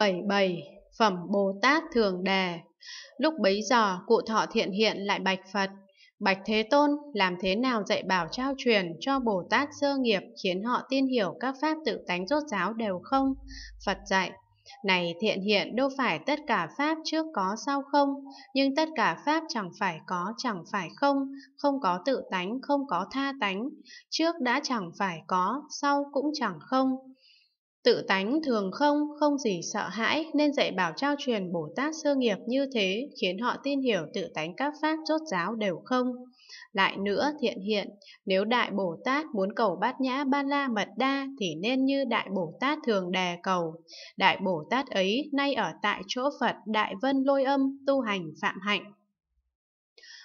77 Phẩm Bồ Tát Thường Đề Lúc bấy giờ cụ thọ thiện hiện lại bạch Phật Bạch Thế Tôn làm thế nào dạy bảo trao truyền cho Bồ Tát sơ nghiệp khiến họ tin hiểu các pháp tự tánh rốt giáo đều không? Phật dạy này thiện hiện đâu phải tất cả pháp trước có sau không, nhưng tất cả pháp chẳng phải có chẳng phải không, không có tự tánh, không có tha tánh, trước đã chẳng phải có, sau cũng chẳng không. Tự tánh thường không, không gì sợ hãi nên dạy bảo trao truyền Bồ Tát sơ nghiệp như thế khiến họ tin hiểu tự tánh các pháp rốt giáo đều không. Lại nữa thiện hiện, nếu Đại Bồ Tát muốn cầu bát nhã ba la mật đa thì nên như Đại Bồ Tát thường đề cầu. Đại Bồ Tát ấy nay ở tại chỗ Phật Đại Vân Lôi Âm tu hành phạm hạnh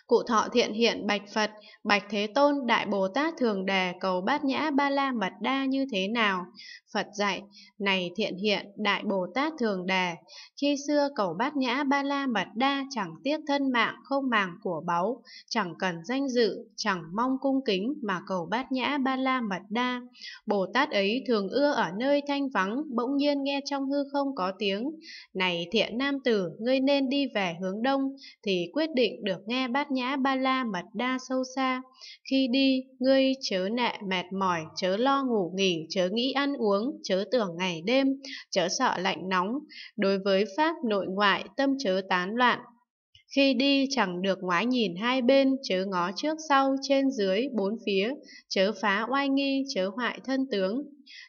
cụ thọ thiện hiện bạch Phật, bạch Thế Tôn Đại Bồ Tát thường đề cầu bát nhã ba la mật đa như thế nào? Phật dạy, này thiện hiện Đại Bồ Tát thường đề, khi xưa cầu bát nhã ba la mật đa chẳng tiếc thân mạng không màng của báu, chẳng cần danh dự, chẳng mong cung kính mà cầu bát nhã ba la mật đa. Bồ Tát ấy thường ưa ở nơi thanh vắng, bỗng nhiên nghe trong hư không có tiếng, này thiện nam tử, ngươi nên đi về hướng đông thì quyết định được nghe bát nhã ba la mật đa sâu xa. Khi đi, ngươi chớ nẹ mệt mỏi, chớ lo ngủ nghỉ, chớ nghĩ ăn uống, chớ tưởng ngày đêm, chớ sợ lạnh nóng. Đối với pháp nội ngoại, tâm chớ tán loạn, khi đi chẳng được ngoái nhìn hai bên, chớ ngó trước sau, trên dưới, bốn phía, chớ phá oai nghi, chớ hoại thân tướng.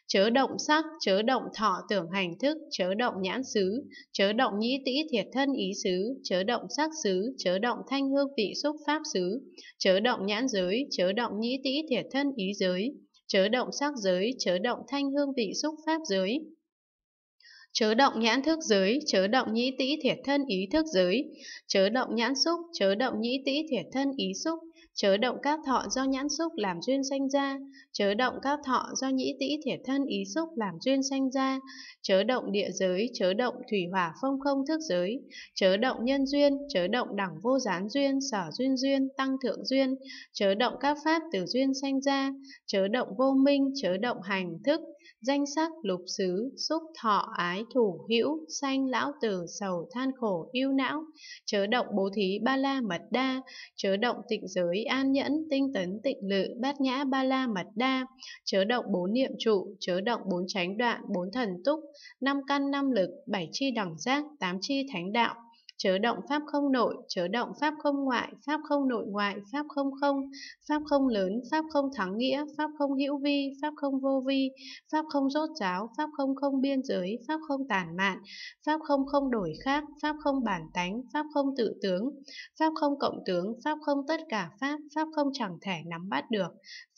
Chớ động sắc, chớ động thọ tưởng hành thức, chớ động nhãn xứ, chớ động nhĩ tĩ thiệt thân ý xứ, chớ động sắc xứ, chớ động thanh hương vị xúc pháp xứ, chớ động nhãn giới, chớ động nhĩ tĩ thiệt thân ý giới, chớ động sắc giới, chớ động thanh hương vị xúc pháp giới chớ động nhãn thức giới, chớ động nhĩ tĩ thiệt thân ý thức giới, chớ động nhãn xúc, chớ động nhĩ tĩ thiệt thân ý xúc, chớ động các thọ do nhãn xúc làm duyên sanh ra, chớ động các thọ do nhĩ tĩ thiệt thân ý xúc làm duyên sanh ra, chớ động địa giới, chớ động thủy hỏa phong không thức giới, chớ động nhân duyên, chớ động đẳng vô gián duyên, sở duyên duyên, tăng thượng duyên, chớ động các pháp từ duyên sanh ra, chớ động vô minh, chớ động hành thức, danh sắc lục xứ xúc thọ ái thủ hữu sanh lão tử sầu than khổ yêu não chớ động bố thí ba la mật đa chớ động tịnh giới an nhẫn tinh tấn tịnh lự bát nhã ba la mật đa đa, chớ động bốn niệm trụ, chớ động bốn chánh đoạn, bốn thần túc, năm căn năm lực, bảy chi đẳng giác, tám chi thánh đạo, chớ động pháp không nội, chớ động pháp không ngoại, pháp không nội ngoại, pháp không không, pháp không lớn, pháp không thắng nghĩa, pháp không hữu vi, pháp không vô vi, pháp không rốt ráo, pháp không không biên giới, pháp không tản mạn, pháp không không đổi khác, pháp không bản tánh, pháp không tự tướng, pháp không cộng tướng, pháp không tất cả pháp, pháp không chẳng thể nắm bắt được,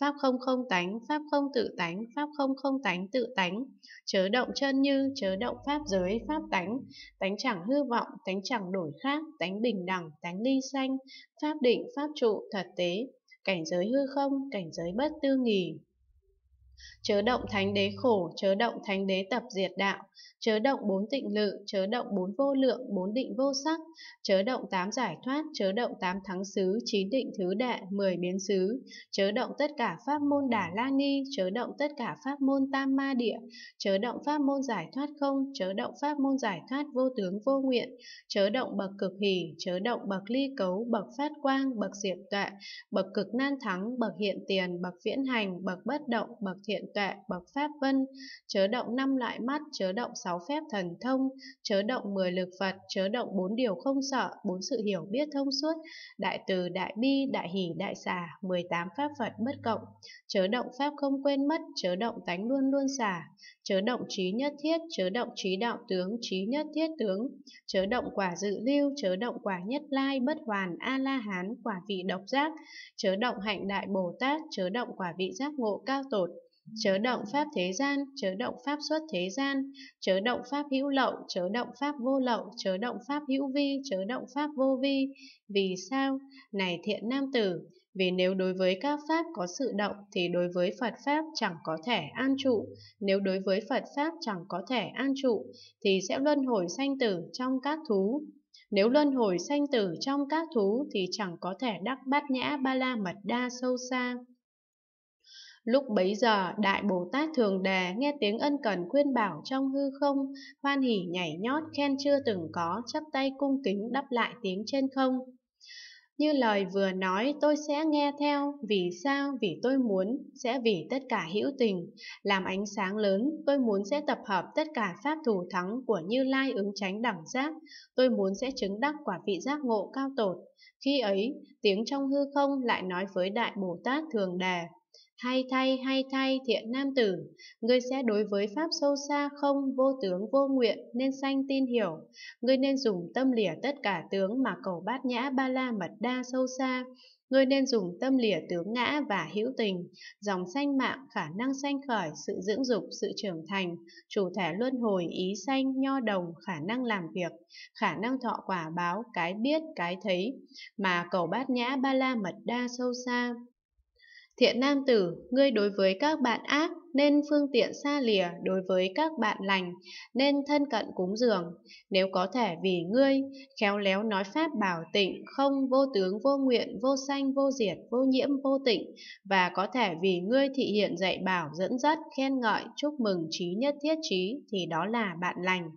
pháp không không tánh, pháp không tự tánh, pháp không không tánh tự tánh, chớ động chân như, chớ động pháp giới, pháp tánh, tánh chẳng hư vọng, tánh chẳng chẳng đổi khác, tánh bình đẳng, tánh ly sanh, pháp định, pháp trụ, thật tế, cảnh giới hư không, cảnh giới bất tư nghỉ chớ động thánh đế khổ, chớ động thánh đế tập diệt đạo, chớ động bốn tịnh lự, chớ động bốn vô lượng, bốn định vô sắc, chớ động tám giải thoát, chớ động tám thắng xứ, chín định thứ đệ, mười biến xứ, chớ động tất cả pháp môn đà la ni, chớ động tất cả pháp môn tam ma địa, chớ động pháp môn giải thoát không, chớ động pháp môn giải thoát vô tướng vô nguyện, chớ động bậc cực hỷ, chớ động bậc ly cấu, bậc phát quang, bậc diệp tọa, bậc cực nan thắng, bậc hiện tiền, bậc viễn hành, bậc bất động, bậc thiện tuệ bậc pháp vân, chớ động năm loại mắt, chớ động sáu phép thần thông, chớ động mười lực Phật, chớ động bốn điều không sợ, bốn sự hiểu biết thông suốt, đại từ, đại bi, đại hỷ, đại xả, 18 pháp Phật bất cộng, chớ động pháp không quên mất, chớ động tánh luôn luôn xả, chớ động trí nhất thiết, chớ động trí đạo tướng, trí nhất thiết tướng, chớ động quả dự lưu, chớ động quả nhất lai, bất hoàn, A-la-hán, quả vị độc giác, chớ động hạnh đại Bồ Tát, chớ động quả vị giác ngộ cao tột, chớ động pháp thế gian, chớ động pháp xuất thế gian, chớ động pháp hữu lậu, chớ động pháp vô lậu, chớ động pháp hữu vi, chớ động pháp vô vi. Vì sao? Này thiện nam tử, vì nếu đối với các pháp có sự động thì đối với Phật pháp chẳng có thể an trụ, nếu đối với Phật pháp chẳng có thể an trụ thì sẽ luân hồi sanh tử trong các thú. Nếu luân hồi sanh tử trong các thú thì chẳng có thể đắc bát nhã ba la mật đa sâu xa. Lúc bấy giờ, Đại Bồ Tát Thường đà nghe tiếng ân cần khuyên bảo trong hư không, hoan hỉ nhảy nhót khen chưa từng có, chắp tay cung kính đắp lại tiếng trên không. Như lời vừa nói tôi sẽ nghe theo, vì sao? Vì tôi muốn, sẽ vì tất cả hữu tình. Làm ánh sáng lớn, tôi muốn sẽ tập hợp tất cả pháp thủ thắng của Như Lai ứng tránh đẳng giác. Tôi muốn sẽ chứng đắc quả vị giác ngộ cao tột. Khi ấy, tiếng trong hư không lại nói với Đại Bồ Tát Thường Đà. Hay thay hay thay thiện nam tử, ngươi sẽ đối với pháp sâu xa không vô tướng vô nguyện nên sanh tin hiểu. Ngươi nên dùng tâm lìa tất cả tướng mà cầu bát nhã ba la mật đa sâu xa. Ngươi nên dùng tâm lìa tướng ngã và hữu tình, dòng sanh mạng khả năng sanh khởi, sự dưỡng dục, sự trưởng thành, chủ thể luân hồi, ý sanh, nho đồng, khả năng làm việc, khả năng thọ quả báo, cái biết, cái thấy, mà cầu bát nhã ba la mật đa sâu xa. Thiện nam tử, ngươi đối với các bạn ác nên phương tiện xa lìa đối với các bạn lành, nên thân cận cúng dường. Nếu có thể vì ngươi, khéo léo nói pháp bảo tịnh, không vô tướng vô nguyện, vô sanh vô diệt, vô nhiễm vô tịnh, và có thể vì ngươi thị hiện dạy bảo dẫn dắt, khen ngợi, chúc mừng trí nhất thiết trí, thì đó là bạn lành.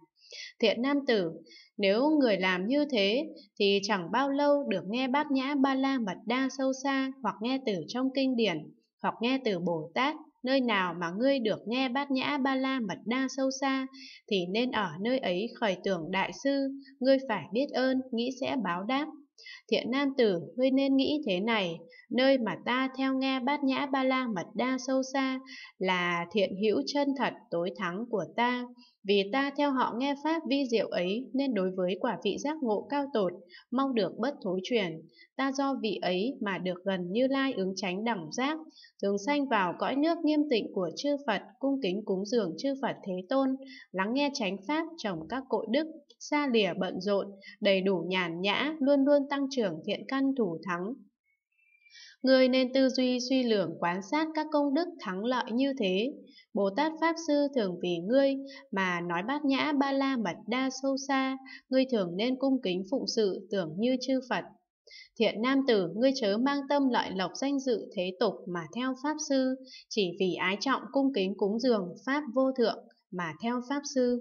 Thiện nam tử, nếu người làm như thế thì chẳng bao lâu được nghe bát nhã ba la mật đa sâu xa hoặc nghe từ trong kinh điển hoặc nghe từ Bồ Tát. Nơi nào mà ngươi được nghe bát nhã ba la mật đa sâu xa thì nên ở nơi ấy khởi tưởng đại sư, ngươi phải biết ơn, nghĩ sẽ báo đáp. Thiện nam tử, ngươi nên nghĩ thế này, nơi mà ta theo nghe bát nhã ba la mật đa sâu xa là thiện hữu chân thật tối thắng của ta, vì ta theo họ nghe pháp vi diệu ấy, nên đối với quả vị giác ngộ cao tột, mong được bất thối chuyển. Ta do vị ấy mà được gần như lai ứng tránh đẳng giác, thường sanh vào cõi nước nghiêm tịnh của chư Phật, cung kính cúng dường chư Phật Thế Tôn, lắng nghe tránh pháp trồng các cội đức, xa lìa bận rộn, đầy đủ nhàn nhã, luôn luôn tăng trưởng thiện căn thủ thắng, người nên tư duy suy lượng quán sát các công đức thắng lợi như thế. Bồ Tát Pháp Sư thường vì ngươi mà nói bát nhã ba la mật đa sâu xa, ngươi thường nên cung kính phụng sự tưởng như chư Phật. Thiện nam tử, ngươi chớ mang tâm lợi lộc danh dự thế tục mà theo Pháp Sư, chỉ vì ái trọng cung kính cúng dường Pháp vô thượng mà theo Pháp Sư.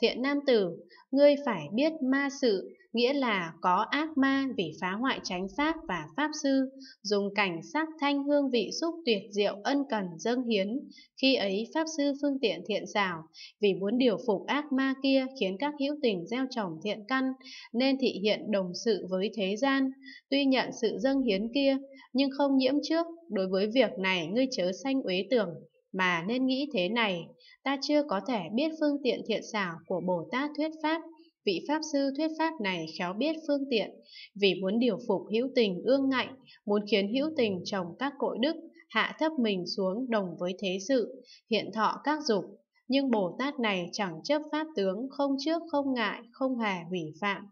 Thiện nam tử, ngươi phải biết ma sự, nghĩa là có ác ma vì phá hoại chánh pháp và pháp sư, dùng cảnh sắc thanh hương vị xúc tuyệt diệu ân cần dâng hiến. Khi ấy pháp sư phương tiện thiện xảo, vì muốn điều phục ác ma kia khiến các hữu tình gieo trồng thiện căn, nên thị hiện đồng sự với thế gian. Tuy nhận sự dâng hiến kia, nhưng không nhiễm trước, đối với việc này ngươi chớ sanh uế tưởng, mà nên nghĩ thế này ta chưa có thể biết phương tiện thiện xảo của Bồ Tát thuyết pháp, vị Pháp sư thuyết pháp này khéo biết phương tiện, vì muốn điều phục hữu tình ương ngạnh, muốn khiến hữu tình trồng các cội đức, hạ thấp mình xuống đồng với thế sự, hiện thọ các dục. Nhưng Bồ Tát này chẳng chấp pháp tướng, không trước không ngại, không hề hủy phạm.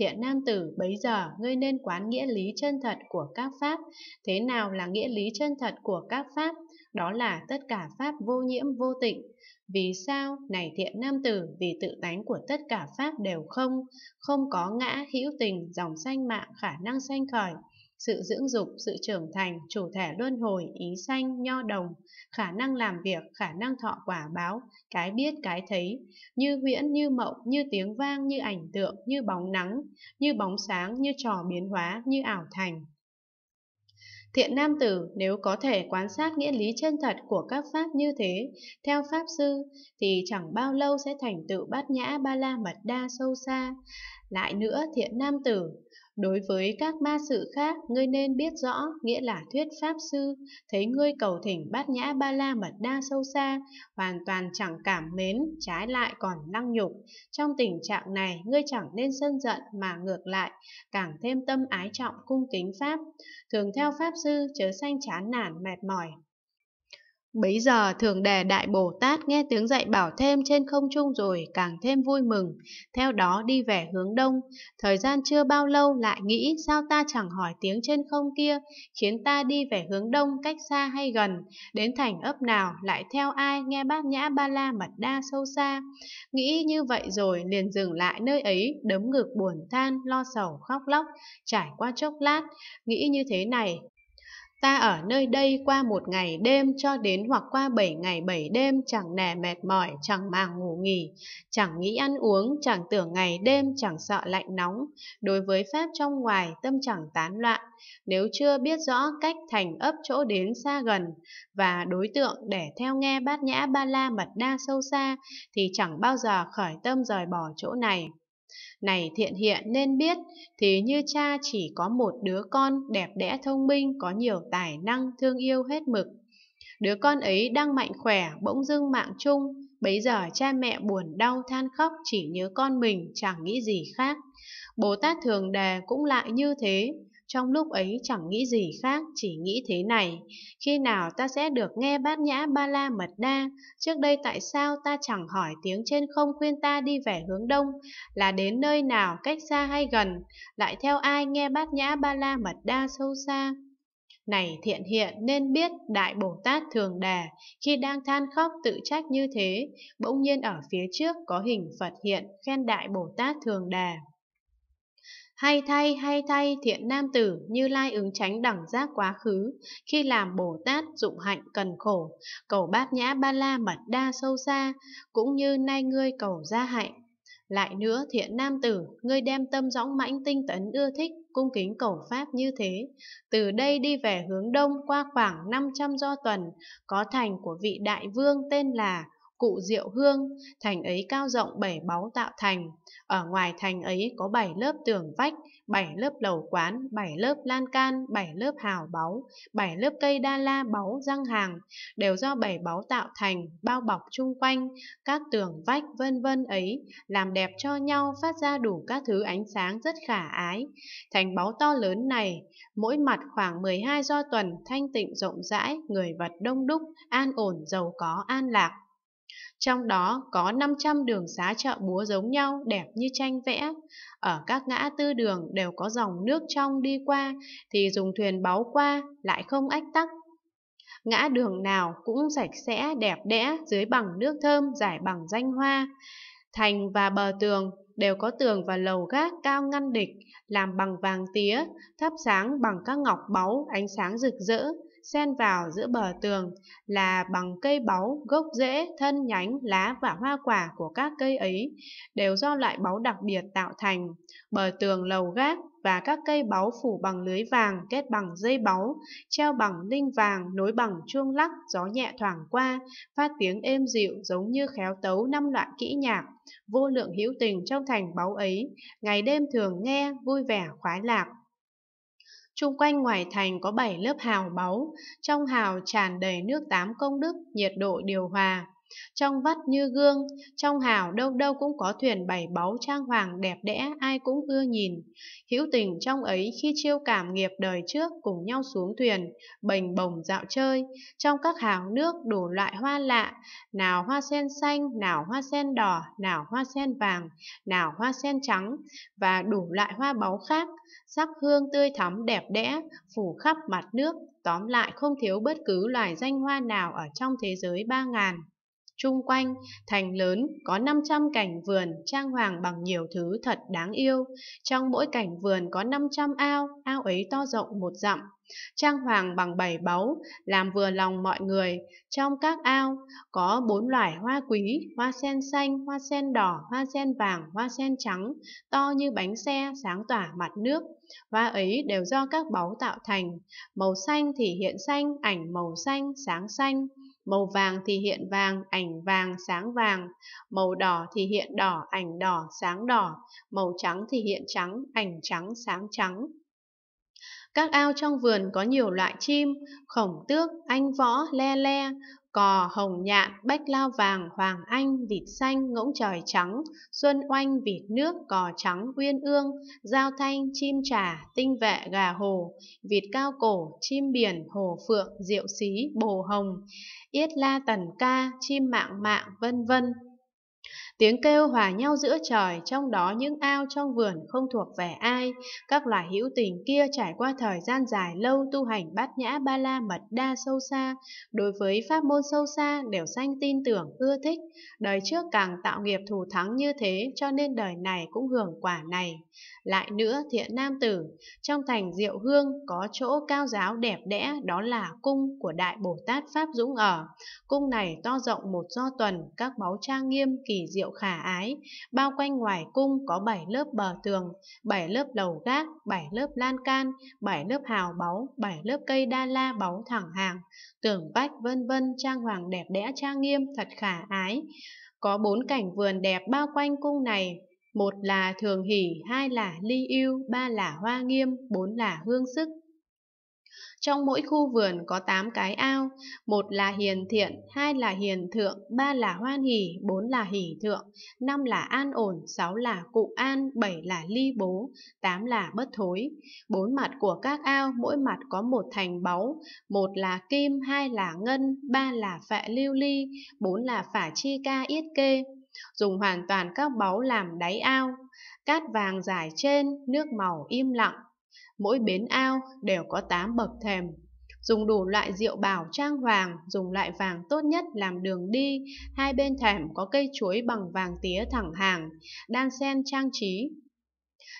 Thiện nam tử, bấy giờ ngươi nên quán nghĩa lý chân thật của các pháp. Thế nào là nghĩa lý chân thật của các pháp? đó là tất cả pháp vô nhiễm vô tịnh. Vì sao? Này thiện nam tử, vì tự tánh của tất cả pháp đều không, không có ngã, hữu tình, dòng sanh mạng, khả năng sanh khởi, sự dưỡng dục, sự trưởng thành, chủ thể luân hồi, ý sanh, nho đồng, khả năng làm việc, khả năng thọ quả báo, cái biết, cái thấy, như huyễn, như mộng, như tiếng vang, như ảnh tượng, như bóng nắng, như bóng sáng, như trò biến hóa, như ảo thành. Thiện nam tử nếu có thể quan sát nghĩa lý chân thật của các pháp như thế, theo pháp sư, thì chẳng bao lâu sẽ thành tựu bát nhã ba la mật đa sâu xa. Lại nữa thiện nam tử, Đối với các ma sự khác, ngươi nên biết rõ, nghĩa là thuyết pháp sư, thấy ngươi cầu thỉnh bát nhã ba la mật đa sâu xa, hoàn toàn chẳng cảm mến, trái lại còn lăng nhục. Trong tình trạng này, ngươi chẳng nên sân giận mà ngược lại, càng thêm tâm ái trọng cung kính pháp. Thường theo pháp sư, chớ sanh chán nản mệt mỏi, Bấy giờ thường đề Đại Bồ Tát nghe tiếng dạy bảo thêm trên không trung rồi càng thêm vui mừng, theo đó đi về hướng đông. Thời gian chưa bao lâu lại nghĩ sao ta chẳng hỏi tiếng trên không kia, khiến ta đi về hướng đông cách xa hay gần, đến thành ấp nào lại theo ai nghe bát nhã ba la mật đa sâu xa. Nghĩ như vậy rồi liền dừng lại nơi ấy, đấm ngực buồn than, lo sầu khóc lóc, trải qua chốc lát. Nghĩ như thế này, Ta ở nơi đây qua một ngày đêm cho đến hoặc qua bảy ngày bảy đêm chẳng nè mệt mỏi, chẳng màng ngủ nghỉ, chẳng nghĩ ăn uống, chẳng tưởng ngày đêm, chẳng sợ lạnh nóng. Đối với Pháp trong ngoài, tâm chẳng tán loạn, nếu chưa biết rõ cách thành ấp chỗ đến xa gần và đối tượng để theo nghe bát nhã ba la mật đa sâu xa thì chẳng bao giờ khởi tâm rời bỏ chỗ này. Này thiện hiện nên biết, thì như cha chỉ có một đứa con đẹp đẽ thông minh, có nhiều tài năng, thương yêu hết mực. Đứa con ấy đang mạnh khỏe, bỗng dưng mạng chung, bấy giờ cha mẹ buồn đau than khóc chỉ nhớ con mình, chẳng nghĩ gì khác. Bồ Tát Thường Đề cũng lại như thế, trong lúc ấy chẳng nghĩ gì khác, chỉ nghĩ thế này, khi nào ta sẽ được nghe bát nhã ba la mật đa, trước đây tại sao ta chẳng hỏi tiếng trên không khuyên ta đi về hướng đông, là đến nơi nào cách xa hay gần, lại theo ai nghe bát nhã ba la mật đa sâu xa. Này thiện hiện nên biết Đại Bồ Tát Thường Đà khi đang than khóc tự trách như thế, bỗng nhiên ở phía trước có hình Phật hiện khen Đại Bồ Tát Thường Đà. Hay thay, hay thay thiện nam tử như lai ứng tránh đẳng giác quá khứ, khi làm Bồ Tát dụng hạnh cần khổ, cầu bát nhã ba la mật đa sâu xa, cũng như nay ngươi cầu gia hạnh. Lại nữa thiện nam tử, ngươi đem tâm dõng mãnh tinh tấn ưa thích, cung kính cầu Pháp như thế. Từ đây đi về hướng đông qua khoảng 500 do tuần, có thành của vị đại vương tên là cụ diệu hương, thành ấy cao rộng bảy báu tạo thành. Ở ngoài thành ấy có bảy lớp tường vách, bảy lớp lầu quán, bảy lớp lan can, bảy lớp hào báu, bảy lớp cây đa la báu răng hàng, đều do bảy báu tạo thành, bao bọc chung quanh, các tường vách vân vân ấy, làm đẹp cho nhau phát ra đủ các thứ ánh sáng rất khả ái. Thành báu to lớn này, mỗi mặt khoảng 12 do tuần, thanh tịnh rộng rãi, người vật đông đúc, an ổn, giàu có, an lạc. Trong đó có 500 đường xá chợ búa giống nhau, đẹp như tranh vẽ. Ở các ngã tư đường đều có dòng nước trong đi qua, thì dùng thuyền báu qua, lại không ách tắc. Ngã đường nào cũng sạch sẽ, đẹp đẽ, dưới bằng nước thơm, giải bằng danh hoa. Thành và bờ tường đều có tường và lầu gác cao ngăn địch, làm bằng vàng tía, thắp sáng bằng các ngọc báu, ánh sáng rực rỡ, xen vào giữa bờ tường là bằng cây báu, gốc rễ, thân nhánh, lá và hoa quả của các cây ấy đều do loại báu đặc biệt tạo thành. Bờ tường lầu gác và các cây báu phủ bằng lưới vàng kết bằng dây báu, treo bằng linh vàng, nối bằng chuông lắc, gió nhẹ thoảng qua, phát tiếng êm dịu giống như khéo tấu năm loại kỹ nhạc, vô lượng hữu tình trong thành báu ấy, ngày đêm thường nghe, vui vẻ khoái lạc. Trung quanh ngoài thành có 7 lớp hào báu, trong hào tràn đầy nước tám công đức, nhiệt độ điều hòa. Trong vắt như gương, trong hào đâu đâu cũng có thuyền bày báu trang hoàng đẹp đẽ ai cũng ưa nhìn. Hữu tình trong ấy khi chiêu cảm nghiệp đời trước cùng nhau xuống thuyền, bềnh bồng dạo chơi, trong các hào nước đủ loại hoa lạ, nào hoa sen xanh, nào hoa sen đỏ, nào hoa sen vàng, nào hoa sen trắng và đủ loại hoa báu khác, sắc hương tươi thắm đẹp đẽ phủ khắp mặt nước, tóm lại không thiếu bất cứ loài danh hoa nào ở trong thế giới ba ngàn. Trung quanh, thành lớn có 500 cảnh vườn trang hoàng bằng nhiều thứ thật đáng yêu. Trong mỗi cảnh vườn có 500 ao, ao ấy to rộng một dặm. Trang hoàng bằng bảy báu, làm vừa lòng mọi người. Trong các ao có bốn loài hoa quý, hoa sen xanh, hoa sen đỏ, hoa sen vàng, hoa sen trắng, to như bánh xe, sáng tỏa mặt nước. Hoa ấy đều do các báu tạo thành. Màu xanh thì hiện xanh, ảnh màu xanh, sáng xanh. Màu vàng thì hiện vàng, ảnh vàng, sáng vàng. Màu đỏ thì hiện đỏ, ảnh đỏ, sáng đỏ. Màu trắng thì hiện trắng, ảnh trắng, sáng trắng. Các ao trong vườn có nhiều loại chim, khổng tước, anh võ, le le cò hồng nhạn bách lao vàng hoàng anh vịt xanh ngỗng trời trắng xuân oanh vịt nước cò trắng uyên ương giao thanh chim trà tinh vệ gà hồ vịt cao cổ chim biển hồ phượng diệu xí bồ hồng yết la tần ca chim mạng mạng vân vân Tiếng kêu hòa nhau giữa trời, trong đó những ao trong vườn không thuộc về ai. Các loài hữu tình kia trải qua thời gian dài lâu tu hành bát nhã ba la mật đa sâu xa. Đối với pháp môn sâu xa đều sanh tin tưởng, ưa thích. Đời trước càng tạo nghiệp thù thắng như thế cho nên đời này cũng hưởng quả này. Lại nữa thiện nam tử, trong thành Diệu Hương có chỗ cao giáo đẹp đẽ đó là cung của Đại Bồ Tát Pháp Dũng ở. Cung này to rộng một do tuần, các báu trang nghiêm kỳ diệu khả ái, bao quanh ngoài cung có bảy lớp bờ tường, bảy lớp lầu gác, bảy lớp lan can, bảy lớp hào báu, bảy lớp cây đa la báu thẳng hàng, tường vách vân vân trang hoàng đẹp đẽ trang nghiêm thật khả ái. Có bốn cảnh vườn đẹp bao quanh cung này, một là thường hỷ, hai là ly yêu, ba là hoa nghiêm, bốn là hương sức, trong mỗi khu vườn có 8 cái ao, một là hiền thiện, hai là hiền thượng, ba là hoan hỷ, bốn là hỷ thượng, năm là an ổn, sáu là cụ an, bảy là ly bố, tám là bất thối. Bốn mặt của các ao mỗi mặt có một thành báu, một là kim, hai là ngân, ba là phạ lưu ly, bốn là phả chi ca yết kê. Dùng hoàn toàn các báu làm đáy ao, cát vàng dài trên, nước màu im lặng, mỗi bến ao đều có tám bậc thềm. Dùng đủ loại rượu bảo trang hoàng, dùng loại vàng tốt nhất làm đường đi, hai bên thềm có cây chuối bằng vàng tía thẳng hàng, đan sen trang trí.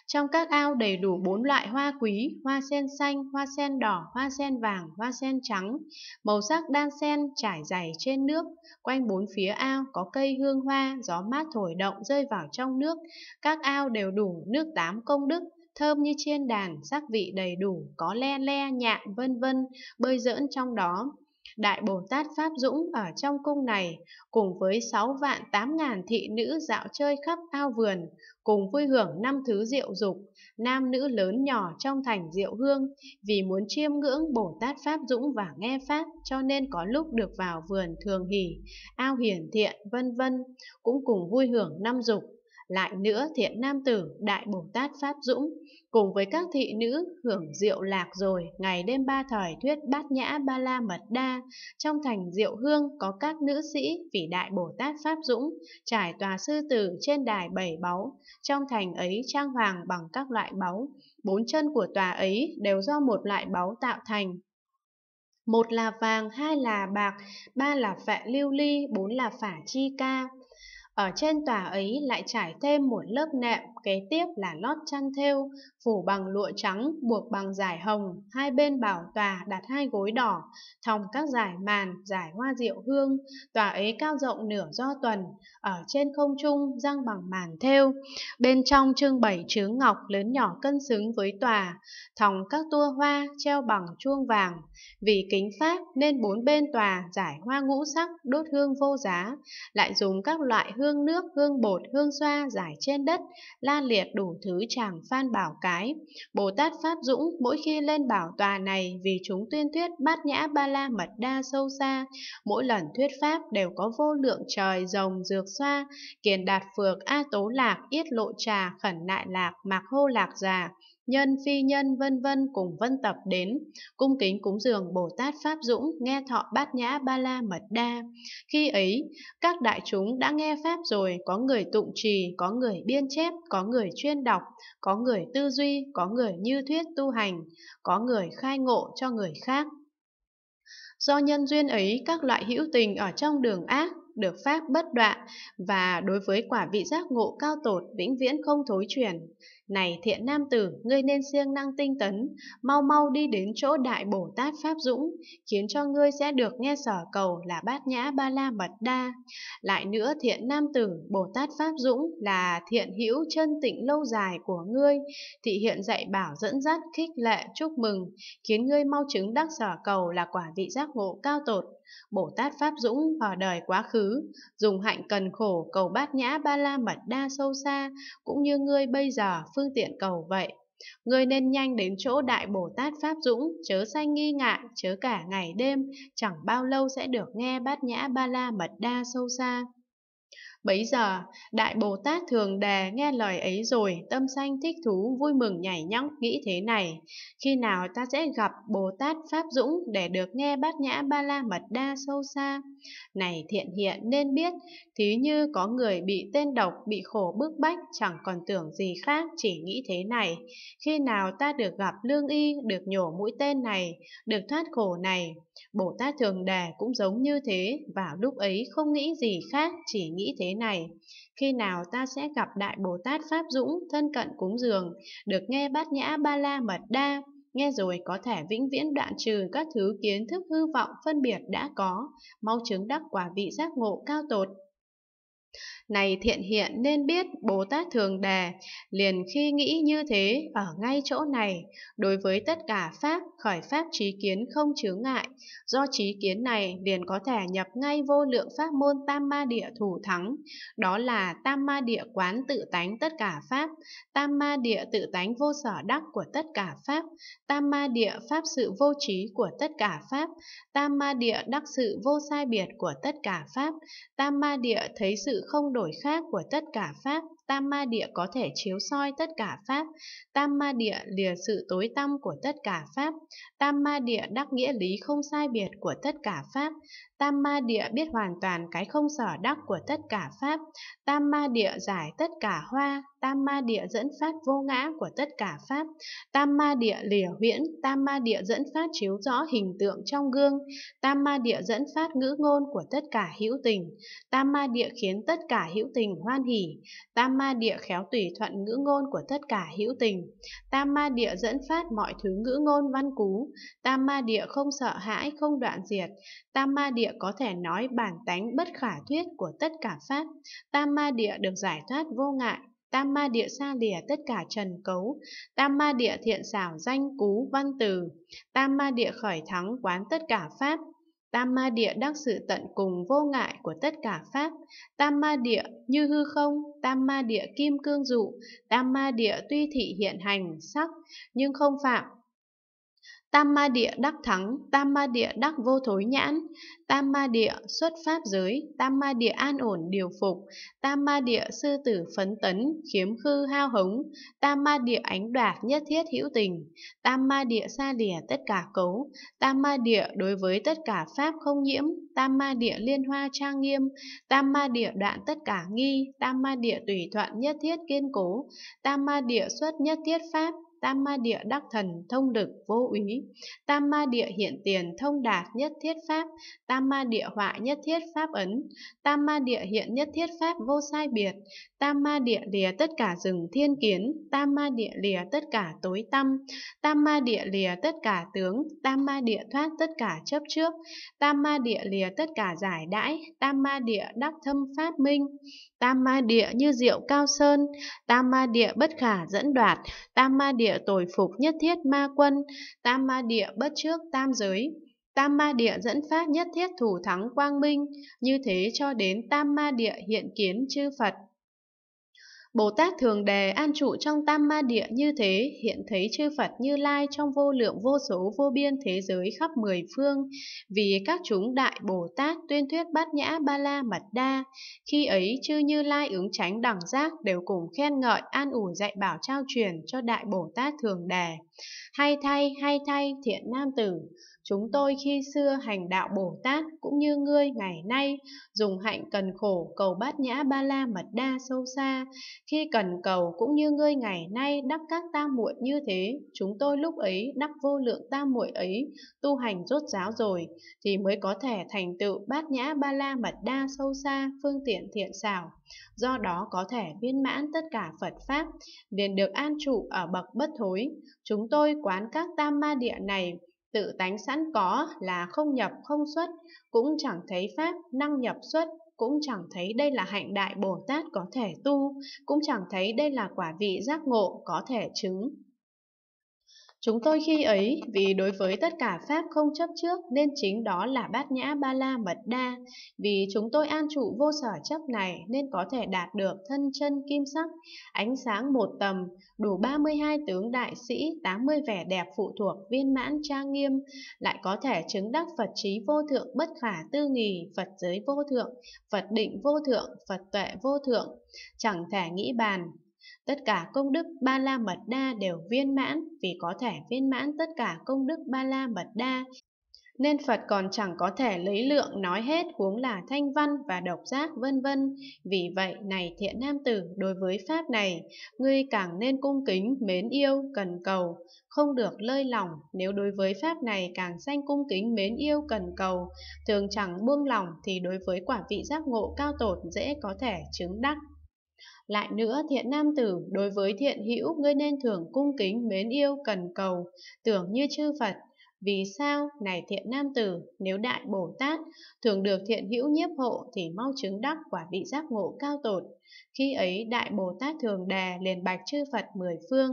Trong các ao đầy đủ bốn loại hoa quý, hoa sen xanh, hoa sen đỏ, hoa sen vàng, hoa sen trắng, màu sắc đan sen trải dày trên nước, quanh bốn phía ao có cây hương hoa, gió mát thổi động rơi vào trong nước, các ao đều đủ nước tám công đức, thơm như trên đàn, sắc vị đầy đủ, có le le, nhạn vân vân, bơi giỡn trong đó. Đại Bồ Tát Pháp Dũng ở trong cung này, cùng với 6 vạn 8 ngàn thị nữ dạo chơi khắp ao vườn, cùng vui hưởng năm thứ diệu dục, nam nữ lớn nhỏ trong thành diệu hương, vì muốn chiêm ngưỡng Bồ Tát Pháp Dũng và nghe Pháp, cho nên có lúc được vào vườn thường hỷ, ao hiển thiện, vân vân, cũng cùng vui hưởng năm dục, lại nữa thiện nam tử Đại Bồ Tát Pháp Dũng cùng với các thị nữ hưởng rượu lạc rồi, ngày đêm ba thời thuyết bát nhã ba la mật đa, trong thành rượu hương có các nữ sĩ vì đại Bồ Tát Pháp Dũng, trải tòa sư tử trên đài bảy báu, trong thành ấy trang hoàng bằng các loại báu, bốn chân của tòa ấy đều do một loại báu tạo thành, một là vàng, hai là bạc, ba là phạ lưu ly, bốn là phả chi ca ở trên tòa ấy lại trải thêm một lớp nệm kế tiếp là lót chăn thêu phủ bằng lụa trắng, buộc bằng giải hồng, hai bên bảo tòa đặt hai gối đỏ, thòng các giải màn, giải hoa diệu hương, tòa ấy cao rộng nửa do tuần, ở trên không trung răng bằng màn thêu, bên trong trưng bày chướng ngọc lớn nhỏ cân xứng với tòa, thòng các tua hoa treo bằng chuông vàng, vì kính pháp nên bốn bên tòa giải hoa ngũ sắc, đốt hương vô giá, lại dùng các loại hương nước, hương bột, hương xoa giải trên đất, la liệt đủ thứ chàng phan bảo cả bái. Bồ Tát Phát Dũng mỗi khi lên bảo tòa này vì chúng tuyên thuyết bát nhã ba la mật đa sâu xa, mỗi lần thuyết pháp đều có vô lượng trời rồng dược xoa, kiền đạt phược a tố lạc, yết lộ trà, khẩn nại lạc, mạc hô lạc già nhân, phi nhân, vân vân cùng vân tập đến, cung kính cúng dường Bồ Tát Pháp Dũng nghe thọ bát nhã ba la mật đa. Khi ấy, các đại chúng đã nghe Pháp rồi, có người tụng trì, có người biên chép, có người chuyên đọc, có người tư duy, có người như thuyết tu hành, có người khai ngộ cho người khác. Do nhân duyên ấy, các loại hữu tình ở trong đường ác được phát bất đoạn và đối với quả vị giác ngộ cao tột vĩnh viễn không thối chuyển. Này thiện nam tử, ngươi nên siêng năng tinh tấn, mau mau đi đến chỗ đại Bồ Tát Pháp Dũng, khiến cho ngươi sẽ được nghe sở cầu là bát nhã ba la mật đa. Lại nữa thiện nam tử, Bồ Tát Pháp Dũng là thiện hữu chân tịnh lâu dài của ngươi, thị hiện dạy bảo dẫn dắt, khích lệ, chúc mừng, khiến ngươi mau chứng đắc sở cầu là quả vị giác ngộ cao tột Bồ Tát Pháp Dũng vào đời quá khứ, dùng hạnh cần khổ cầu bát nhã ba la mật đa sâu xa, cũng như ngươi bây giờ phương tiện cầu vậy. Ngươi nên nhanh đến chỗ Đại Bồ Tát Pháp Dũng, chớ sanh nghi ngại, chớ cả ngày đêm, chẳng bao lâu sẽ được nghe bát nhã ba la mật đa sâu xa. Bấy giờ, Đại Bồ Tát Thường đề nghe lời ấy rồi, tâm sanh thích thú vui mừng nhảy nhóc nghĩ thế này. Khi nào ta sẽ gặp Bồ Tát Pháp Dũng để được nghe bát nhã ba la mật đa sâu xa? Này thiện hiện nên biết, thí như có người bị tên độc, bị khổ bức bách, chẳng còn tưởng gì khác, chỉ nghĩ thế này. Khi nào ta được gặp lương y, được nhổ mũi tên này, được thoát khổ này, Bồ Tát Thường Đà cũng giống như thế, vào lúc ấy không nghĩ gì khác, chỉ nghĩ thế này. Khi nào ta sẽ gặp Đại Bồ Tát Pháp Dũng, thân cận cúng dường, được nghe bát nhã ba la mật đa, nghe rồi có thể vĩnh viễn đoạn trừ các thứ kiến thức hư vọng phân biệt đã có, mau chứng đắc quả vị giác ngộ cao tột. Này thiện hiện nên biết Bồ Tát Thường Đà, liền khi nghĩ như thế ở ngay chỗ này, đối với tất cả Pháp khởi Pháp trí kiến không chướng ngại, do trí kiến này liền có thể nhập ngay vô lượng Pháp môn Tam Ma Địa Thủ Thắng, đó là Tam Ma Địa Quán tự tánh tất cả Pháp, Tam Ma Địa tự tánh vô sở đắc của tất cả Pháp, Tam Ma Địa Pháp sự vô trí của tất cả Pháp, Tam Ma Địa đắc sự vô sai biệt của tất cả Pháp, Tam Ma Địa thấy sự sự không đổi khác của tất cả pháp, tam ma địa có thể chiếu soi tất cả pháp, tam ma địa lìa sự tối tăm của tất cả pháp, tam ma địa đắc nghĩa lý không sai biệt của tất cả pháp, tam ma địa biết hoàn toàn cái không sở đắc của tất cả pháp, tam ma địa giải tất cả hoa, tam ma địa dẫn phát vô ngã của tất cả pháp, tam ma địa lìa huyễn, tam ma địa dẫn phát chiếu rõ hình tượng trong gương, tam ma địa dẫn phát ngữ ngôn của tất cả hữu tình, tam ma địa khiến tất cả hữu tình hoan hỉ, tam ma địa khéo tùy thuận ngữ ngôn của tất cả hữu tình, tam ma địa dẫn phát mọi thứ ngữ ngôn văn cú, tam ma địa không sợ hãi, không đoạn diệt, tam ma địa có thể nói bản tánh bất khả thuyết của tất cả pháp, tam ma địa được giải thoát vô ngại, Tam ma địa xa lìa tất cả trần cấu, tam ma địa thiện xảo danh cú văn từ, tam ma địa khởi thắng quán tất cả pháp, tam ma địa đắc sự tận cùng vô ngại của tất cả pháp, tam ma địa như hư không, tam ma địa kim cương dụ, tam ma địa tuy thị hiện hành sắc nhưng không phạm, Tam ma địa đắc thắng, tam ma địa đắc vô thối nhãn, tam ma địa xuất pháp giới, tam ma địa an ổn điều phục, tam ma địa sư tử phấn tấn, khiếm khư hao hống, tam ma địa ánh đoạt nhất thiết hữu tình, tam ma địa xa lìa tất cả cấu, tam ma địa đối với tất cả pháp không nhiễm, tam ma địa liên hoa trang nghiêm, tam ma địa đoạn tất cả nghi, tam ma địa tùy thuận nhất thiết kiên cố, tam ma địa xuất nhất thiết pháp, tam ma địa đắc thần thông lực vô úy, tam ma địa hiện tiền thông đạt nhất thiết pháp, tam ma địa họa nhất thiết pháp ấn, tam ma địa hiện nhất thiết pháp vô sai biệt, tam ma địa lìa tất cả rừng thiên kiến, tam ma địa lìa tất cả tối tâm, tam ma địa lìa tất cả tướng, tam ma địa thoát tất cả chấp trước, tam ma địa lìa tất cả giải đãi, tam ma địa đắc thâm pháp minh, tam ma địa như diệu cao sơn, tam ma địa bất khả dẫn đoạt, tam ma địa địa tồi phục nhất thiết ma quân, tam ma địa bất trước tam giới. Tam ma địa dẫn phát nhất thiết thủ thắng quang minh, như thế cho đến tam ma địa hiện kiến chư Phật. Bồ Tát thường đề an trụ trong tam ma địa như thế, hiện thấy chư Phật Như Lai trong vô lượng vô số vô biên thế giới khắp mười phương, vì các chúng đại Bồ Tát tuyên thuyết bát nhã ba la mật đa. Khi ấy chư Như Lai ứng tránh đẳng giác đều cùng khen ngợi an ủi dạy bảo trao truyền cho đại Bồ Tát thường đề. Hay thay, hay thay, thiện nam tử, Chúng tôi khi xưa hành đạo Bồ Tát cũng như ngươi ngày nay, dùng hạnh cần khổ cầu bát nhã ba la mật đa sâu xa. Khi cần cầu cũng như ngươi ngày nay đắc các tam muội như thế, chúng tôi lúc ấy đắc vô lượng tam muội ấy, tu hành rốt ráo rồi, thì mới có thể thành tựu bát nhã ba la mật đa sâu xa, phương tiện thiện xảo. Do đó có thể viên mãn tất cả Phật Pháp, liền được an trụ ở bậc bất thối. Chúng tôi quán các tam ma địa này, tự tánh sẵn có là không nhập không xuất, cũng chẳng thấy pháp năng nhập xuất, cũng chẳng thấy đây là hạnh đại Bồ Tát có thể tu, cũng chẳng thấy đây là quả vị giác ngộ có thể chứng. Chúng tôi khi ấy, vì đối với tất cả Pháp không chấp trước, nên chính đó là bát nhã ba la mật đa. Vì chúng tôi an trụ vô sở chấp này, nên có thể đạt được thân chân kim sắc, ánh sáng một tầm, đủ 32 tướng đại sĩ, 80 vẻ đẹp phụ thuộc viên mãn trang nghiêm, lại có thể chứng đắc Phật trí vô thượng bất khả tư nghì, Phật giới vô thượng, Phật định vô thượng, Phật tuệ vô thượng, chẳng thể nghĩ bàn, Tất cả công đức ba la mật đa đều viên mãn vì có thể viên mãn tất cả công đức ba la mật đa. Nên Phật còn chẳng có thể lấy lượng nói hết huống là thanh văn và độc giác vân vân. Vì vậy này thiện nam tử đối với Pháp này, ngươi càng nên cung kính, mến yêu, cần cầu, không được lơi lỏng nếu đối với pháp này càng sanh cung kính mến yêu cần cầu thường chẳng buông lỏng thì đối với quả vị giác ngộ cao tột dễ có thể chứng đắc lại nữa, thiện nam tử, đối với thiện hữu, ngươi nên thường cung kính, mến yêu, cần cầu, tưởng như chư Phật. Vì sao, này thiện nam tử, nếu đại Bồ Tát, thường được thiện hữu nhiếp hộ thì mau chứng đắc quả vị giác ngộ cao tột. Khi ấy, đại Bồ Tát thường đà liền bạch chư Phật mười phương,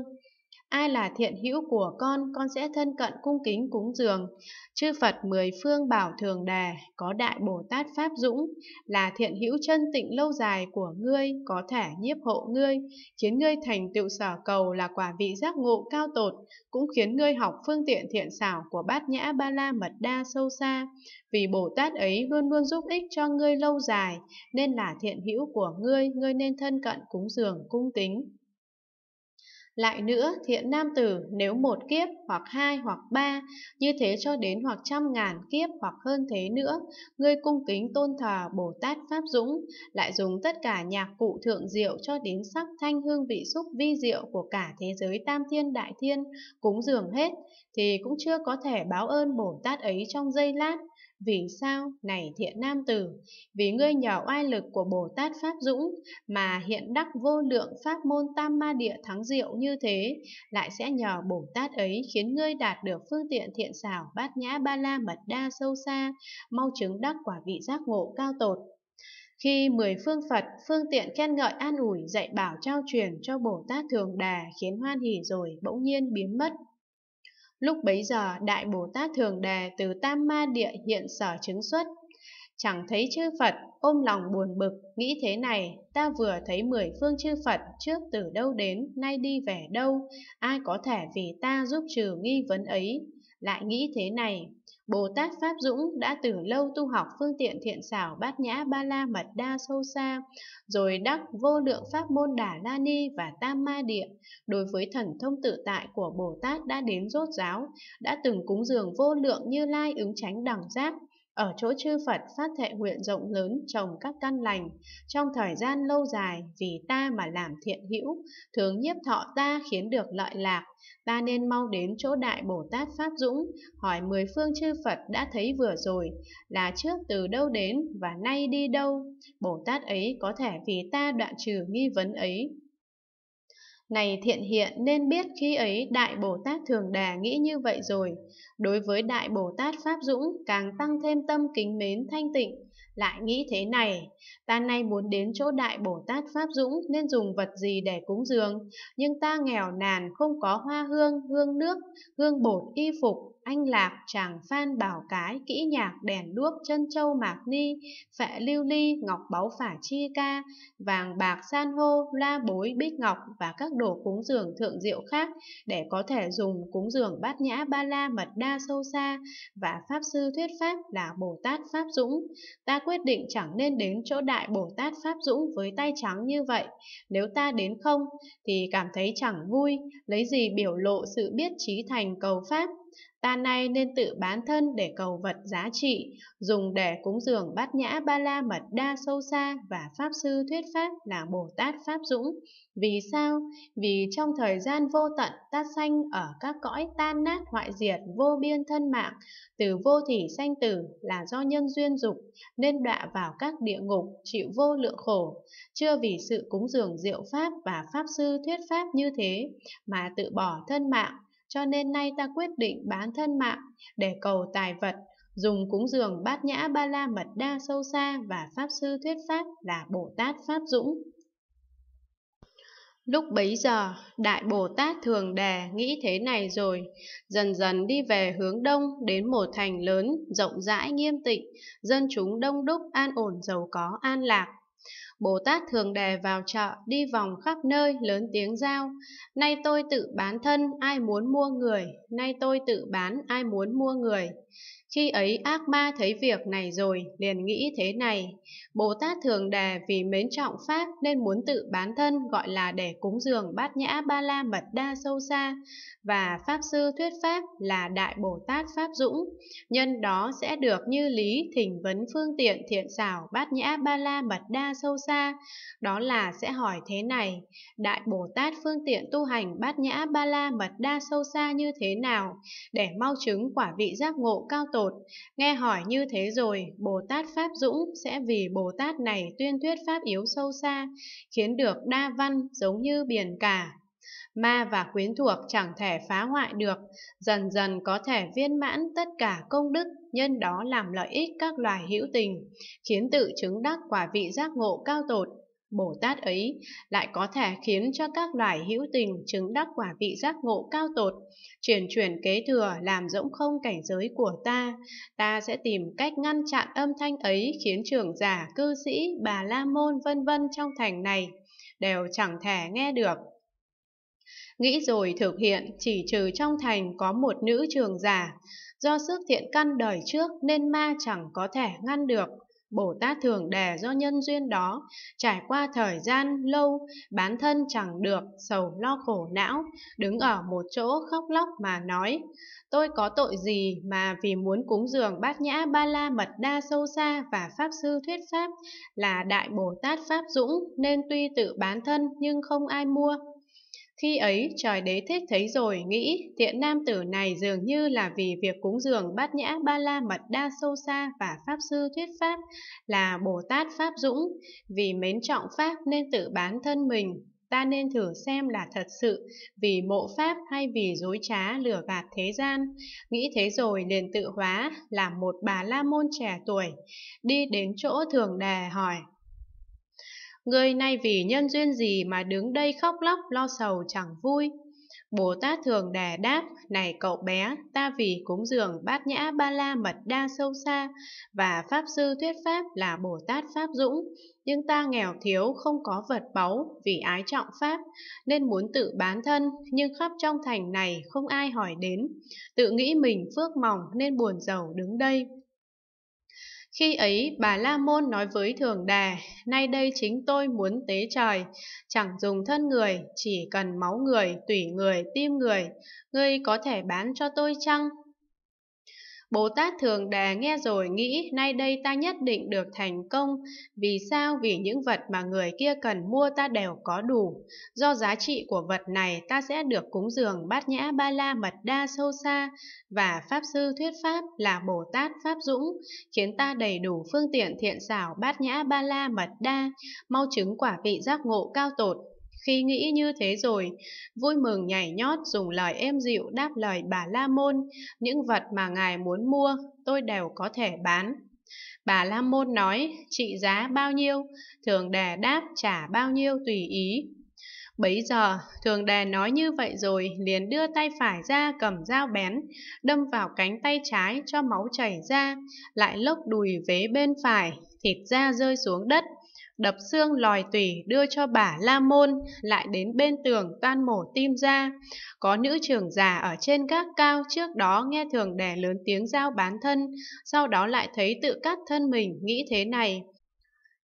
Ai là thiện hữu của con, con sẽ thân cận cung kính cúng dường. Chư Phật mười phương bảo thường đà, có đại Bồ Tát Pháp Dũng, là thiện hữu chân tịnh lâu dài của ngươi, có thể nhiếp hộ ngươi, khiến ngươi thành tựu sở cầu là quả vị giác ngộ cao tột, cũng khiến ngươi học phương tiện thiện xảo của bát nhã ba la mật đa sâu xa. Vì Bồ Tát ấy luôn luôn giúp ích cho ngươi lâu dài, nên là thiện hữu của ngươi, ngươi nên thân cận cúng dường cung kính. Lại nữa, thiện nam tử nếu một kiếp hoặc hai hoặc ba, như thế cho đến hoặc trăm ngàn kiếp hoặc hơn thế nữa, ngươi cung kính tôn thờ Bồ Tát Pháp Dũng, lại dùng tất cả nhạc cụ thượng diệu cho đến sắc thanh hương vị xúc vi diệu của cả thế giới tam thiên đại thiên, cúng dường hết, thì cũng chưa có thể báo ơn Bồ Tát ấy trong giây lát. Vì sao, này thiện nam tử, vì ngươi nhờ oai lực của Bồ Tát Pháp Dũng mà hiện đắc vô lượng pháp môn tam ma địa thắng diệu như thế, lại sẽ nhờ Bồ Tát ấy khiến ngươi đạt được phương tiện thiện xảo bát nhã ba la mật đa sâu xa, mau chứng đắc quả vị giác ngộ cao tột. Khi mười phương Phật, phương tiện khen ngợi an ủi, dạy bảo trao truyền cho Bồ Tát Thường Đà khiến hoan hỉ rồi bỗng nhiên biến mất. Lúc bấy giờ, Đại Bồ Tát Thường Đề từ Tam Ma Địa hiện sở chứng xuất. Chẳng thấy chư Phật, ôm lòng buồn bực, nghĩ thế này, ta vừa thấy mười phương chư Phật trước từ đâu đến, nay đi về đâu, ai có thể vì ta giúp trừ nghi vấn ấy. Lại nghĩ thế này, Bồ Tát Pháp Dũng đã từ lâu tu học phương tiện thiện xảo bát nhã ba la mật đa sâu xa, rồi đắc vô lượng pháp môn đà la ni và tam ma địa. Đối với thần thông tự tại của Bồ Tát đã đến rốt giáo, đã từng cúng dường vô lượng như lai ứng tránh đẳng giác, ở chỗ chư Phật phát thệ nguyện rộng lớn trồng các căn lành, trong thời gian lâu dài vì ta mà làm thiện hữu, thường nhiếp thọ ta khiến được lợi lạc, ta nên mau đến chỗ Đại Bồ Tát Pháp Dũng, hỏi mười phương chư Phật đã thấy vừa rồi, là trước từ đâu đến và nay đi đâu. Bồ Tát ấy có thể vì ta đoạn trừ nghi vấn ấy, này thiện hiện nên biết khi ấy Đại Bồ Tát Thường Đà nghĩ như vậy rồi. Đối với Đại Bồ Tát Pháp Dũng càng tăng thêm tâm kính mến thanh tịnh, lại nghĩ thế này, ta nay muốn đến chỗ Đại Bồ Tát Pháp Dũng nên dùng vật gì để cúng dường, nhưng ta nghèo nàn không có hoa hương, hương nước, hương bột y phục, anh lạc chàng phan bảo cái kỹ nhạc đèn đuốc chân châu mạc ni phệ lưu ly ngọc báu phả chi ca vàng bạc san hô la bối bích ngọc và các đồ cúng dường thượng diệu khác để có thể dùng cúng dường bát nhã ba la mật đa sâu xa và pháp sư thuyết pháp là bồ tát pháp dũng ta quyết định chẳng nên đến chỗ đại bồ tát pháp dũng với tay trắng như vậy nếu ta đến không thì cảm thấy chẳng vui lấy gì biểu lộ sự biết trí thành cầu pháp ta nay nên tự bán thân để cầu vật giá trị, dùng để cúng dường bát nhã ba la mật đa sâu xa và Pháp sư thuyết Pháp là Bồ Tát Pháp Dũng. Vì sao? Vì trong thời gian vô tận ta sanh ở các cõi tan nát hoại diệt vô biên thân mạng, từ vô thỉ sanh tử là do nhân duyên dục, nên đọa vào các địa ngục chịu vô lượng khổ. Chưa vì sự cúng dường diệu Pháp và Pháp sư thuyết Pháp như thế mà tự bỏ thân mạng cho nên nay ta quyết định bán thân mạng để cầu tài vật, dùng cúng dường bát nhã ba la mật đa sâu xa và pháp sư thuyết pháp là Bồ Tát Pháp Dũng. Lúc bấy giờ, Đại Bồ Tát Thường Đà nghĩ thế này rồi, dần dần đi về hướng đông đến một thành lớn, rộng rãi nghiêm tịnh, dân chúng đông đúc an ổn giàu có an lạc. Bồ Tát thường đè vào chợ, đi vòng khắp nơi, lớn tiếng giao. Nay tôi tự bán thân, ai muốn mua người, nay tôi tự bán, ai muốn mua người. Khi ấy ác ma thấy việc này rồi liền nghĩ thế này, Bồ Tát Thường Đà vì mến trọng Pháp nên muốn tự bán thân gọi là để cúng dường bát nhã ba la mật đa sâu xa, và Pháp Sư Thuyết Pháp là Đại Bồ Tát Pháp Dũng, nhân đó sẽ được như lý thỉnh vấn phương tiện thiện xảo bát nhã ba la mật đa sâu xa, đó là sẽ hỏi thế này, Đại Bồ Tát phương tiện tu hành bát nhã ba la mật đa sâu xa như thế nào, để mau chứng quả vị giác ngộ cao tổ tột. Nghe hỏi như thế rồi, Bồ Tát Pháp Dũng sẽ vì Bồ Tát này tuyên thuyết Pháp yếu sâu xa, khiến được đa văn giống như biển cả. Ma và quyến thuộc chẳng thể phá hoại được, dần dần có thể viên mãn tất cả công đức, nhân đó làm lợi ích các loài hữu tình, khiến tự chứng đắc quả vị giác ngộ cao tột, Bồ Tát ấy lại có thể khiến cho các loài hữu tình chứng đắc quả vị giác ngộ cao tột, chuyển chuyển kế thừa làm rỗng không cảnh giới của ta. Ta sẽ tìm cách ngăn chặn âm thanh ấy khiến trưởng giả, cư sĩ, bà la môn vân vân trong thành này đều chẳng thể nghe được. Nghĩ rồi thực hiện, chỉ trừ trong thành có một nữ trường giả, do sức thiện căn đời trước nên ma chẳng có thể ngăn được. Bồ Tát thường đề do nhân duyên đó, trải qua thời gian lâu, bán thân chẳng được, sầu lo khổ não, đứng ở một chỗ khóc lóc mà nói, tôi có tội gì mà vì muốn cúng dường bát nhã ba la mật đa sâu xa và Pháp Sư Thuyết Pháp là Đại Bồ Tát Pháp Dũng nên tuy tự bán thân nhưng không ai mua. Khi ấy trời đế thích thấy rồi nghĩ tiện nam tử này dường như là vì việc cúng dường bát nhã ba la mật đa sâu xa và pháp sư thuyết pháp là Bồ Tát Pháp Dũng, vì mến trọng Pháp nên tự bán thân mình. Ta nên thử xem là thật sự vì mộ Pháp hay vì dối trá lừa gạt thế gian. Nghĩ thế rồi liền tự hóa, làm một bà la môn trẻ tuổi, đi đến chỗ thường đề hỏi Ngươi nay vì nhân duyên gì mà đứng đây khóc lóc lo sầu chẳng vui Bồ Tát thường đà đáp, này cậu bé, ta vì cúng dường bát nhã ba la mật đa sâu xa và Pháp sư thuyết Pháp là Bồ Tát Pháp Dũng, nhưng ta nghèo thiếu không có vật báu vì ái trọng Pháp nên muốn tự bán thân nhưng khắp trong thành này không ai hỏi đến, tự nghĩ mình phước mỏng nên buồn giàu đứng đây. Khi ấy bà La Môn nói với Thường Đà, nay đây chính tôi muốn tế trời, chẳng dùng thân người, chỉ cần máu người, tủy người, tim người, ngươi có thể bán cho tôi chăng? Bồ Tát Thường Đà nghe rồi nghĩ nay đây ta nhất định được thành công, vì sao vì những vật mà người kia cần mua ta đều có đủ, do giá trị của vật này ta sẽ được cúng dường bát nhã ba la mật đa sâu xa và Pháp Sư Thuyết Pháp là Bồ Tát Pháp Dũng, khiến ta đầy đủ phương tiện thiện xảo bát nhã ba la mật đa, mau chứng quả vị giác ngộ cao tột khi nghĩ như thế rồi, vui mừng nhảy nhót dùng lời êm dịu đáp lời bà La Môn, những vật mà ngài muốn mua tôi đều có thể bán. Bà La Môn nói trị giá bao nhiêu, thường đà đáp trả bao nhiêu tùy ý. Bấy giờ, thường đà nói như vậy rồi liền đưa tay phải ra cầm dao bén, đâm vào cánh tay trái cho máu chảy ra, lại lốc đùi vế bên phải, thịt da rơi xuống đất đập xương lòi tủy đưa cho bà la môn lại đến bên tường toan mổ tim ra có nữ trưởng già ở trên gác cao trước đó nghe thường đè lớn tiếng giao bán thân sau đó lại thấy tự cắt thân mình nghĩ thế này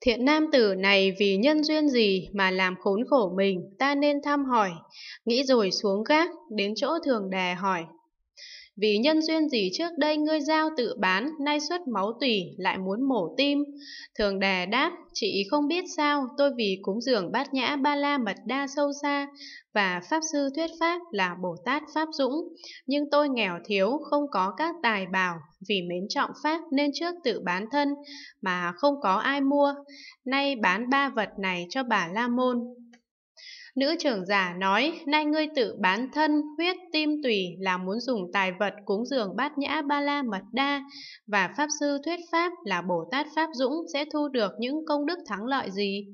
Thiện nam tử này vì nhân duyên gì mà làm khốn khổ mình, ta nên thăm hỏi. Nghĩ rồi xuống gác, đến chỗ thường đè hỏi, vì nhân duyên gì trước đây ngươi giao tự bán, nay xuất máu tùy, lại muốn mổ tim. Thường đà đáp, chị không biết sao, tôi vì cúng dường bát nhã ba la mật đa sâu xa và Pháp sư thuyết Pháp là Bồ Tát Pháp Dũng. Nhưng tôi nghèo thiếu, không có các tài bảo, vì mến trọng Pháp nên trước tự bán thân, mà không có ai mua. Nay bán ba vật này cho bà La Môn, Nữ trưởng giả nói, nay ngươi tự bán thân, huyết, tim, tùy là muốn dùng tài vật cúng dường bát nhã ba la mật đa, và Pháp sư thuyết Pháp là Bồ Tát Pháp Dũng sẽ thu được những công đức thắng lợi gì?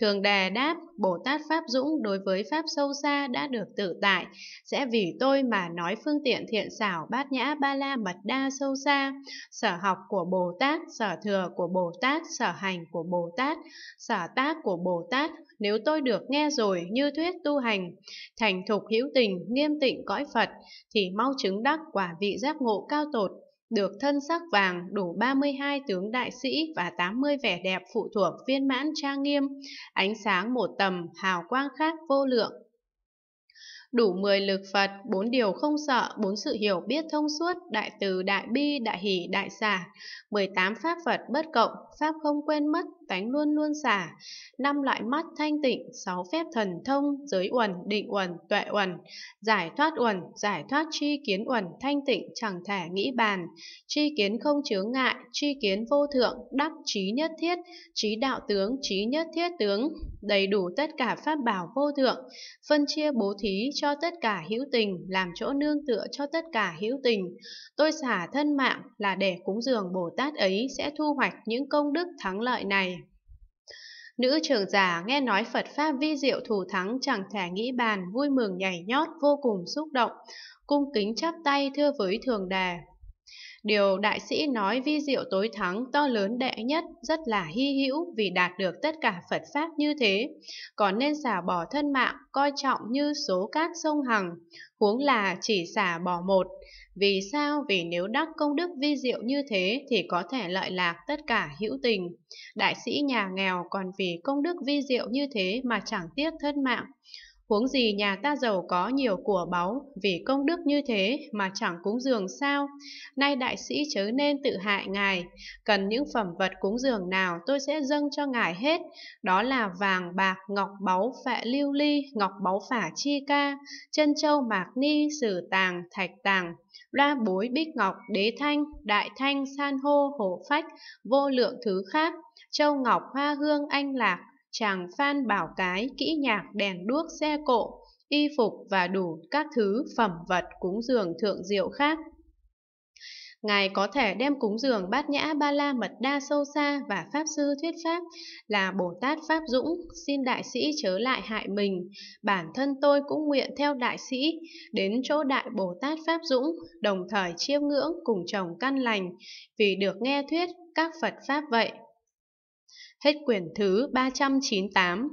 Thường đề đáp, Bồ Tát Pháp Dũng đối với Pháp sâu xa đã được tự tại, sẽ vì tôi mà nói phương tiện thiện xảo bát nhã ba la mật đa sâu xa, sở học của Bồ Tát, sở thừa của Bồ Tát, sở hành của Bồ Tát, sở tác của Bồ Tát, nếu tôi được nghe rồi như thuyết tu hành, thành thục hữu tình, nghiêm tịnh cõi Phật, thì mau chứng đắc quả vị giác ngộ cao tột, được thân sắc vàng đủ 32 tướng đại sĩ và 80 vẻ đẹp phụ thuộc viên mãn trang nghiêm, ánh sáng một tầm, hào quang khác vô lượng. Đủ 10 lực Phật, bốn điều không sợ, bốn sự hiểu biết thông suốt, đại từ, đại bi, đại hỷ, đại xả, 18 pháp Phật bất cộng, pháp không quên mất, tánh luôn luôn xả năm loại mắt thanh tịnh sáu phép thần thông giới uẩn định uẩn tuệ uẩn giải thoát uẩn giải thoát tri kiến uẩn thanh tịnh chẳng thể nghĩ bàn tri kiến không chướng ngại tri kiến vô thượng đắc trí nhất thiết trí đạo tướng trí nhất thiết tướng đầy đủ tất cả pháp bảo vô thượng phân chia bố thí cho tất cả hữu tình làm chỗ nương tựa cho tất cả hữu tình tôi xả thân mạng là để cúng dường bồ tát ấy sẽ thu hoạch những công đức thắng lợi này Nữ trưởng giả nghe nói Phật Pháp vi diệu thủ thắng chẳng thể nghĩ bàn, vui mừng nhảy nhót, vô cùng xúc động, cung kính chắp tay thưa với thường đà. Điều đại sĩ nói vi diệu tối thắng to lớn đệ nhất rất là hy hữu vì đạt được tất cả Phật Pháp như thế, còn nên xả bỏ thân mạng, coi trọng như số cát sông Hằng, huống là chỉ xả bỏ một. Vì sao? Vì nếu đắc công đức vi diệu như thế thì có thể lợi lạc tất cả hữu tình. Đại sĩ nhà nghèo còn vì công đức vi diệu như thế mà chẳng tiếc thân mạng. Huống gì nhà ta giàu có nhiều của báu, vì công đức như thế mà chẳng cúng dường sao? Nay đại sĩ chớ nên tự hại ngài, cần những phẩm vật cúng dường nào tôi sẽ dâng cho ngài hết, đó là vàng, bạc, ngọc báu, phệ lưu ly, ngọc báu phả chi ca, chân châu mạc ni, sử tàng, thạch tàng, loa bối bích ngọc, đế thanh, đại thanh, san hô, hổ phách, vô lượng thứ khác, châu ngọc, hoa hương, anh lạc, chàng Phan Bảo Cái kỹ nhạc đèn đuốc xe cộ, y phục và đủ các thứ phẩm vật cúng dường thượng diệu khác. Ngài có thể đem cúng dường bát nhã ba la mật đa sâu xa và Pháp sư thuyết Pháp là Bồ Tát Pháp Dũng, xin đại sĩ chớ lại hại mình. Bản thân tôi cũng nguyện theo đại sĩ, đến chỗ đại Bồ Tát Pháp Dũng, đồng thời chiêm ngưỡng cùng chồng căn lành, vì được nghe thuyết các Phật Pháp vậy. Hết quyển thứ 398